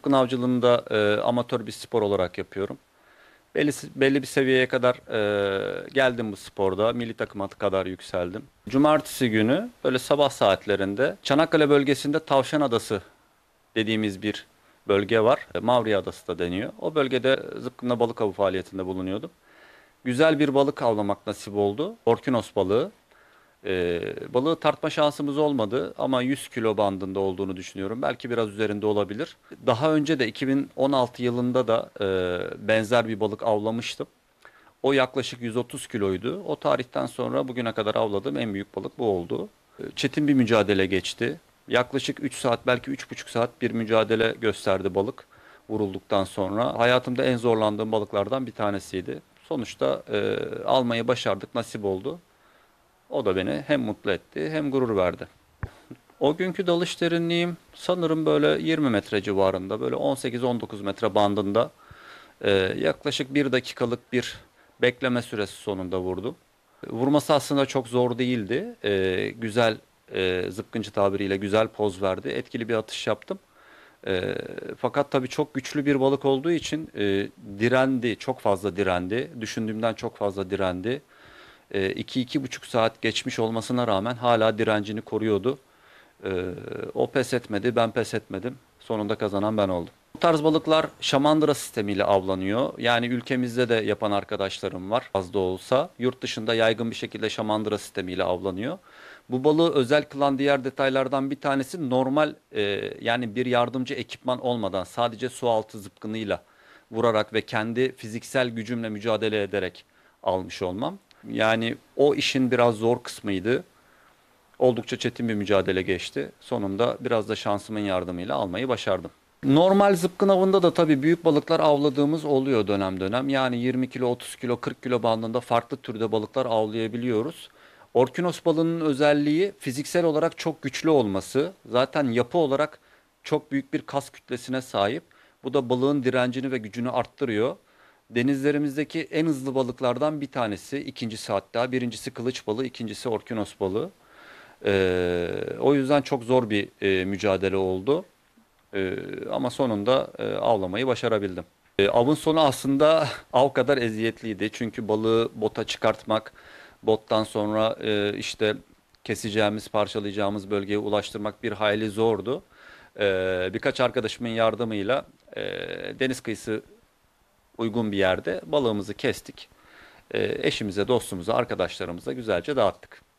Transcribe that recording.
Sapkın avcılığını da e, amatör bir spor olarak yapıyorum. Belli, belli bir seviyeye kadar e, geldim bu sporda. Milli takıma kadar yükseldim. Cumartesi günü böyle sabah saatlerinde Çanakkale bölgesinde Tavşan Adası dediğimiz bir bölge var. E, Mavriye Adası da deniyor. O bölgede e, zıpkınla balık avı faaliyetinde bulunuyordum. Güzel bir balık avlamak nasip oldu. Orkinos balığı. E, balığı tartma şansımız olmadı ama 100 kilo bandında olduğunu düşünüyorum. Belki biraz üzerinde olabilir. Daha önce de 2016 yılında da e, benzer bir balık avlamıştım. O yaklaşık 130 kiloydu. O tarihten sonra bugüne kadar avladığım en büyük balık bu oldu. Ee, çetin bir mücadele geçti. Yaklaşık 3 saat belki 3,5 saat bir mücadele gösterdi balık vurulduktan sonra. Hayatımda en zorlandığım balıklardan bir tanesiydi. Sonuçta e, almayı başardık, nasip oldu. O da beni hem mutlu etti hem gurur verdi. O günkü dalış derinliğim sanırım böyle 20 metre civarında, böyle 18-19 metre bandında e, yaklaşık bir dakikalık bir bekleme süresi sonunda vurdum. Vurması aslında çok zor değildi. E, güzel, e, zıpkıncı tabiriyle güzel poz verdi. Etkili bir atış yaptım. E, fakat tabii çok güçlü bir balık olduğu için e, direndi, çok fazla direndi. Düşündüğümden çok fazla direndi. 2 e, buçuk saat geçmiş olmasına rağmen hala direncini koruyordu. E, o pes etmedi, ben pes etmedim. Sonunda kazanan ben oldum. Bu tarz balıklar şamandıra sistemiyle avlanıyor. Yani ülkemizde de yapan arkadaşlarım var az da olsa. Yurt dışında yaygın bir şekilde şamandıra sistemiyle avlanıyor. Bu balığı özel kılan diğer detaylardan bir tanesi normal e, yani bir yardımcı ekipman olmadan sadece su altı zıpkınıyla vurarak ve kendi fiziksel gücümle mücadele ederek almış olmam. Yani o işin biraz zor kısmıydı. Oldukça çetin bir mücadele geçti. Sonunda biraz da şansımın yardımıyla almayı başardım. Normal zıpkın avında da tabii büyük balıklar avladığımız oluyor dönem dönem. Yani 20 kilo, 30 kilo, 40 kilo bandında farklı türde balıklar avlayabiliyoruz. Orkinos balığının özelliği fiziksel olarak çok güçlü olması. Zaten yapı olarak çok büyük bir kas kütlesine sahip. Bu da balığın direncini ve gücünü arttırıyor. Denizlerimizdeki en hızlı balıklardan bir tanesi, ikincisi hatta birincisi kılıç balığı, ikincisi orkinos balığı. Ee, o yüzden çok zor bir e, mücadele oldu. E, ama sonunda e, avlamayı başarabildim. E, avın sonu aslında av kadar eziyetliydi. Çünkü balığı bota çıkartmak, bottan sonra e, işte keseceğimiz, parçalayacağımız bölgeye ulaştırmak bir hayli zordu. E, birkaç arkadaşımın yardımıyla e, deniz kıyısı uygun bir yerde balığımızı kestik. Ee, eşimize, dostumuza, arkadaşlarımıza güzelce dağıttık.